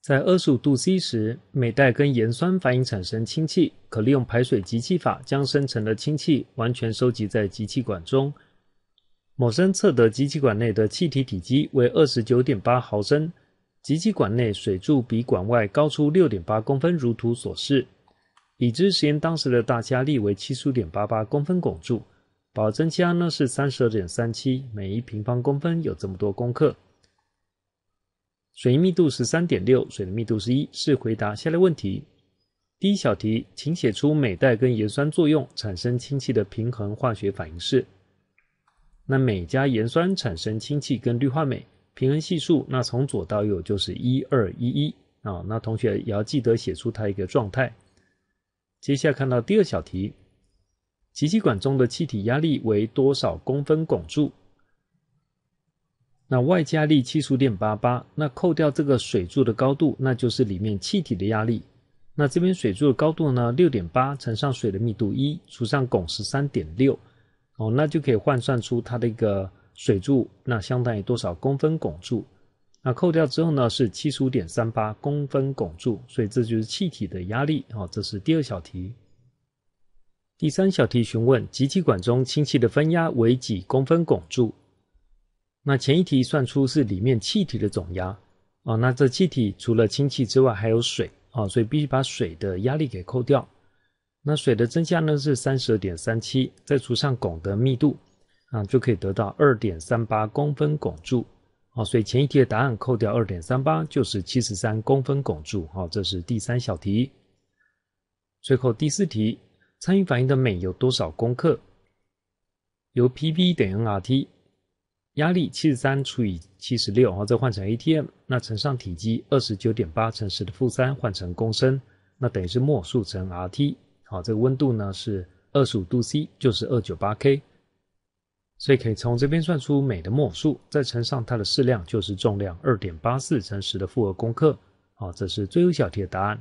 在二十五度 C 时，镁带跟盐酸反应产生氢气，可利用排水集气法将生成的氢气完全收集在集气管中。某生测得集气管内的气体体积为二十九点八毫升，集气管内水柱比管外高出六点八公分，如图所示。已知实验当时的大气压为七十五点八八公分汞柱，保真压呢是三十二点三七，每一平方公分有这么多公克。水银密度是三点六，水的密度是一。试回答下列问题。第一小题，请写出镁带跟盐酸作用产生氢气的平衡化学反应式。那镁加盐酸产生氢气跟氯化镁，平衡系数那从左到右就是一二一一啊。那同学也要记得写出它一个状态。接下来看到第二小题，集气管中的气体压力为多少公分汞柱？那外加力七十五点八八，那扣掉这个水柱的高度，那就是里面气体的压力。那这边水柱的高度呢？六点八乘上水的密度一除上汞十三点六，哦，那就可以换算出它的一个水柱，那相当于多少公分汞柱？那扣掉之后呢，是七十五点三八公分汞柱，所以这就是气体的压力。哦，这是第二小题。第三小题询问集气管中氢气的分压为几公分汞柱？那前一题算出是里面气体的总压啊，那这气体除了氢气之外还有水啊，所以必须把水的压力给扣掉。那水的增加呢是三十二点三七，再除上汞的密度啊，就可以得到二点三八公分汞柱啊。所以前一题的答案扣掉二点三八就是七十三公分汞柱。好，这是第三小题。最后第四题，参与反应的镁有多少公克？由 P b 等于 n R T。压力七十三除以七十六，然后再换成 atm，那乘上体积二十九点八乘十的负三，换成公升，那等于是摩尔数乘 RT，好，这个温度呢是二十五度 C，就是二九八 K，所以可以从这边算出镁的摩尔数，再乘上它的质量就是重量二点八四乘十的负二公克，好，这是最后一小题的答案。